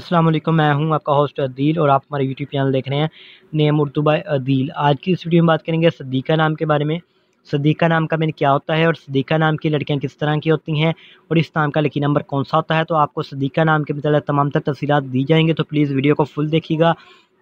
अस्सलाम वालेकुम मैं हूं आपका होस्ट अदील और आप हमारे यूट्यूब चैनल देख रहे हैं नेम उर्दू बाय अदील आज की इस वीडियो में बात करेंगे सदीका नाम के बारे में सदीका नाम का मीन क्या होता है और सदीका नाम की लड़कियाँ किस तरह की होती हैं और इस नाम का लकी नंबर कौन सा होता है तो आपको सदीका नाम के मतलब तमाम तर तफसीत दी जाएंगी तो प्लीज़ वीडियो को फुल देखिएगा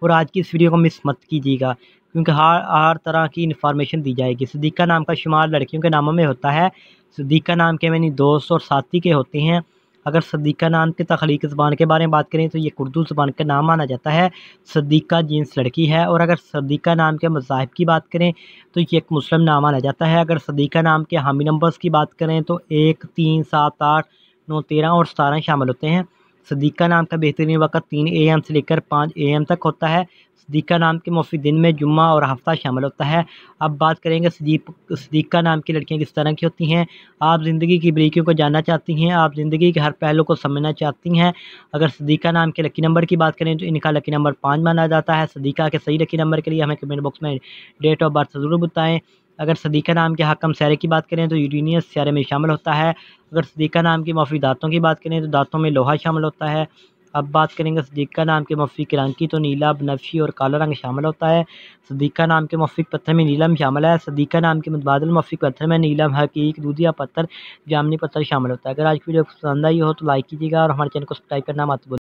और आज की इस वीडियो को मिस मत कीजिएगा क्योंकि हर हर तरह की इन्फॉर्मेशन दी जाएगी सदीका नाम का शुमार लड़कियों के नामों में होता है सदीका नाम के मैंने दोस्त और साथी के होते हैं अगर सदीका नाम के तख्लीक ज़बान के बारे में बात करें तो ये उर्दू ज़बान का नाम माना जाता है सदीका जीन्स लड़की है और अगर सदीका नाम के मजाहब की बात करें तो ये एक मुस्लिम नाम माना जाता है अगर सदीका नाम के हामी नंबर्स की बात करें तो एक तीन सात आठ नौ तेरह और सतारह शामिल होते हैं सदीक़ा नाम का बेहतरीन वक्त तीन ए एम से लेकर पाँच ए एम तक होता है सदीक़ा नाम के मुफी दिन में जुम्मा और हफ्ता शामिल होता है अब बात करेंगे सदीप सदीक़ा नाम की लड़कियाँ किस तरह की होती हैं आप ज़िंदगी की बरीकियों को जानना चाहती हैं आप ज़िंदगी के हर पहलू को समझना चाहती हैं अगर सदीक़ा नाम के लकी नंबर की बात करें तो इनका लकी नंबर पाँच माना जाता है सदीक़ा के सही लकी नंबर के लिए हमें कमेंट बॉक्स में डेट ऑफ बर्थ ज़रूर बताएँ अगर सदीका नाम के हकम सारे की बात करें तो यूरेनियस सारे में शामिल होता है अगर सदीका नाम के मफी दांतों की बात करें तो दांतों में लोहा शामिल होता है अब बात करेंगे सदीका नाम के मफी की तो नीला बनफी और काला रंग शामिल होता है सदीका नाम के मौफ़ी पत्थर में नीलम शामिल है सदीका नाम के मुतबादल मफिक पत्थर में नीलम हकीक दूधिया पत्थर जामनी पत्थर शामिल होता है अगर आज की वीडियो पसंद आई हो तो लाइक कीजिएगा और हमारे चैनल को सब्सक्राइब करना मत